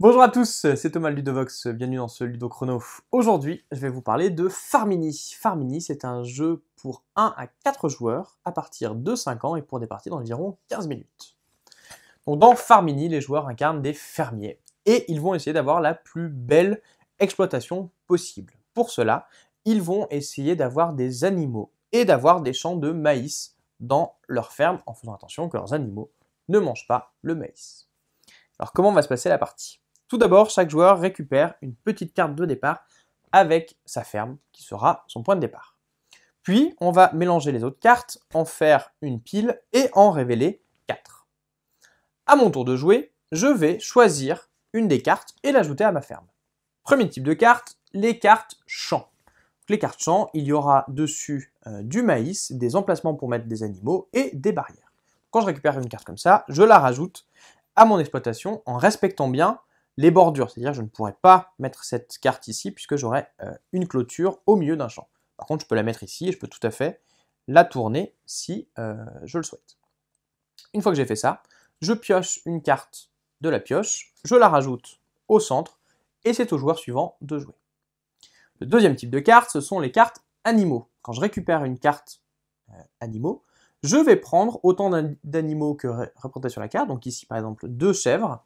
Bonjour à tous, c'est Thomas Ludovox, bienvenue dans ce Ludo Chrono. Aujourd'hui, je vais vous parler de Farmini. Farmini, c'est un jeu pour 1 à 4 joueurs à partir de 5 ans et pour des parties d'environ 15 minutes. Donc dans Farmini, les joueurs incarnent des fermiers et ils vont essayer d'avoir la plus belle exploitation possible. Pour cela, ils vont essayer d'avoir des animaux et d'avoir des champs de maïs dans leur ferme en faisant attention que leurs animaux ne mangent pas le maïs. Alors comment va se passer la partie tout d'abord, chaque joueur récupère une petite carte de départ avec sa ferme, qui sera son point de départ. Puis, on va mélanger les autres cartes, en faire une pile et en révéler 4. À mon tour de jouer, je vais choisir une des cartes et l'ajouter à ma ferme. Premier type de carte, les cartes champs. les cartes champs, il y aura dessus euh, du maïs, des emplacements pour mettre des animaux et des barrières. Quand je récupère une carte comme ça, je la rajoute à mon exploitation en respectant bien les bordures, c'est-à-dire je ne pourrais pas mettre cette carte ici puisque j'aurai euh, une clôture au milieu d'un champ. Par contre, je peux la mettre ici et je peux tout à fait la tourner si euh, je le souhaite. Une fois que j'ai fait ça, je pioche une carte de la pioche, je la rajoute au centre et c'est au joueur suivant de jouer. Le deuxième type de carte, ce sont les cartes animaux. Quand je récupère une carte euh, animaux, je vais prendre autant d'animaux que représentés sur la carte, donc ici par exemple deux chèvres,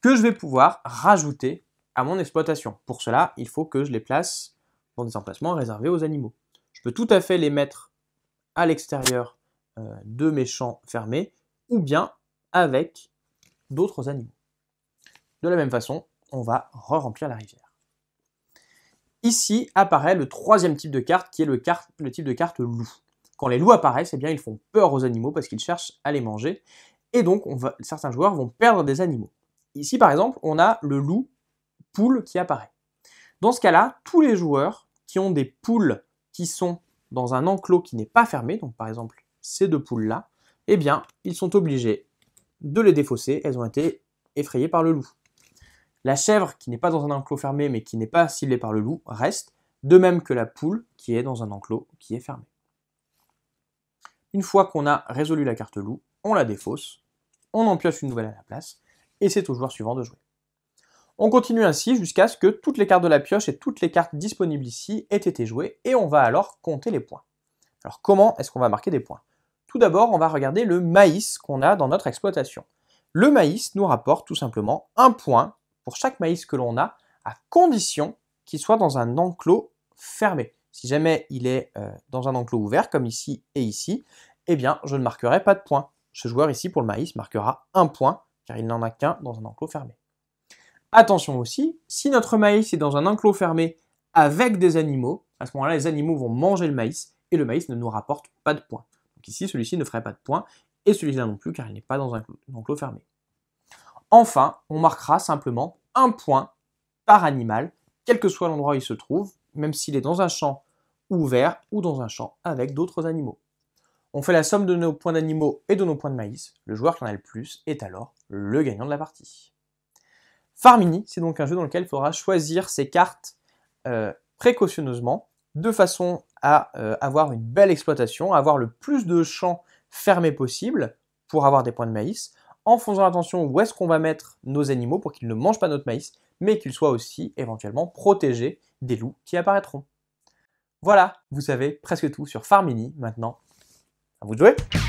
que je vais pouvoir rajouter à mon exploitation. Pour cela, il faut que je les place dans des emplacements réservés aux animaux. Je peux tout à fait les mettre à l'extérieur euh, de mes champs fermés ou bien avec d'autres animaux. De la même façon, on va re-remplir la rivière. Ici apparaît le troisième type de carte qui est le, type de carte loup. Quand les loups apparaissent, eh bien, ils font peur aux animaux parce qu'ils cherchent à les manger et donc certains joueurs vont perdre des animaux. Ici, par exemple, on a le loup poule qui apparaît. Dans ce cas-là, tous les joueurs qui ont des poules qui sont dans un enclos qui n'est pas fermé, donc par exemple ces deux poules-là, eh bien, ils sont obligés de les défausser, elles ont été effrayées par le loup. La chèvre qui n'est pas dans un enclos fermé mais qui n'est pas ciblée par le loup reste, de même que la poule qui est dans un enclos qui est fermé. Une fois qu'on a résolu la carte loup, on la défausse, on en pioche une nouvelle à la place, et c'est au joueur suivant de jouer. On continue ainsi jusqu'à ce que toutes les cartes de la pioche et toutes les cartes disponibles ici aient été jouées et on va alors compter les points. Alors comment est-ce qu'on va marquer des points Tout d'abord, on va regarder le maïs qu'on a dans notre exploitation. Le maïs nous rapporte tout simplement un point pour chaque maïs que l'on a à condition qu'il soit dans un enclos fermé. Si jamais il est euh, dans un enclos ouvert comme ici et ici, eh bien je ne marquerai pas de point. Ce joueur ici pour le maïs marquera un point car il n'en a qu'un dans un enclos fermé. Attention aussi, si notre maïs est dans un enclos fermé avec des animaux, à ce moment-là, les animaux vont manger le maïs et le maïs ne nous rapporte pas de points. Donc ici, celui-ci ne ferait pas de points et celui-là non plus car il n'est pas dans un enclos fermé. Enfin, on marquera simplement un point par animal, quel que soit l'endroit où il se trouve, même s'il est dans un champ ouvert ou dans un champ avec d'autres animaux. On fait la somme de nos points d'animaux et de nos points de maïs. Le joueur qui en a le plus est alors le gagnant de la partie. Farmini, c'est donc un jeu dans lequel il faudra choisir ses cartes euh, précautionneusement, de façon à euh, avoir une belle exploitation, à avoir le plus de champs fermés possible pour avoir des points de maïs, en faisant attention où est-ce qu'on va mettre nos animaux pour qu'ils ne mangent pas notre maïs, mais qu'ils soient aussi éventuellement protégés des loups qui apparaîtront. Voilà, vous savez presque tout sur Farmini. Maintenant, a vous de jouer!